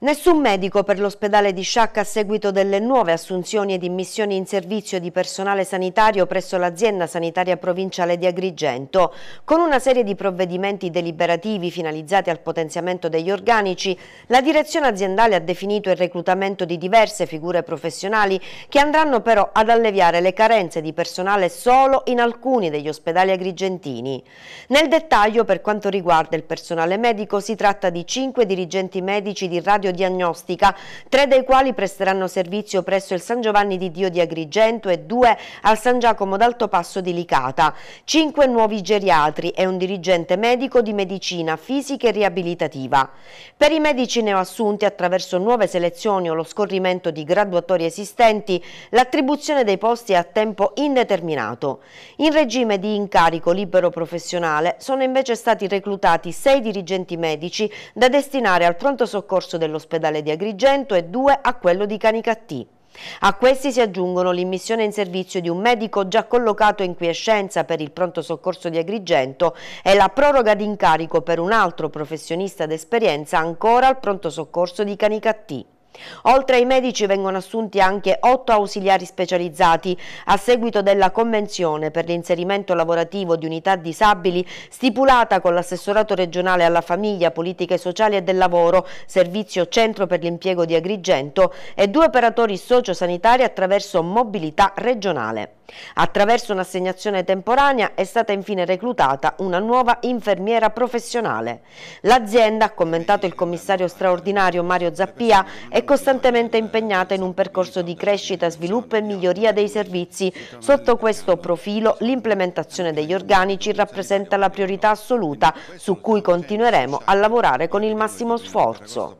Nessun medico per l'ospedale di Sciacca a seguito delle nuove assunzioni ed immissioni in servizio di personale sanitario presso l'azienda sanitaria provinciale di Agrigento. Con una serie di provvedimenti deliberativi finalizzati al potenziamento degli organici, la direzione aziendale ha definito il reclutamento di diverse figure professionali che andranno però ad alleviare le carenze di personale solo in alcuni degli ospedali agrigentini. Nel dettaglio, per quanto riguarda il personale medico, si tratta di cinque dirigenti medici di radio radiodiagnostica, tre dei quali presteranno servizio presso il San Giovanni di Dio di Agrigento e due al San Giacomo d'Alto Passo di Licata, cinque nuovi geriatri e un dirigente medico di medicina fisica e riabilitativa. Per i medici neoassunti attraverso nuove selezioni o lo scorrimento di graduatori esistenti, l'attribuzione dei posti è a tempo indeterminato. In regime di incarico libero professionale sono invece stati reclutati sei dirigenti medici da destinare al pronto soccorso dello all'ospedale di Agrigento e due a quello di Canicattì. A questi si aggiungono l'immissione in servizio di un medico già collocato in quiescenza per il pronto soccorso di Agrigento e la proroga di incarico per un altro professionista d'esperienza ancora al pronto soccorso di Canicattì. Oltre ai medici vengono assunti anche otto ausiliari specializzati a seguito della convenzione per l'inserimento lavorativo di unità disabili stipulata con l'assessorato regionale alla famiglia, politiche sociali e del lavoro, servizio centro per l'impiego di Agrigento e due operatori sociosanitari attraverso mobilità regionale. Attraverso un'assegnazione temporanea è stata infine reclutata una nuova infermiera professionale. L'azienda, ha commentato il commissario straordinario Mario Zappia, è è costantemente impegnata in un percorso di crescita, sviluppo e miglioria dei servizi. Sotto questo profilo l'implementazione degli organici rappresenta la priorità assoluta su cui continueremo a lavorare con il massimo sforzo.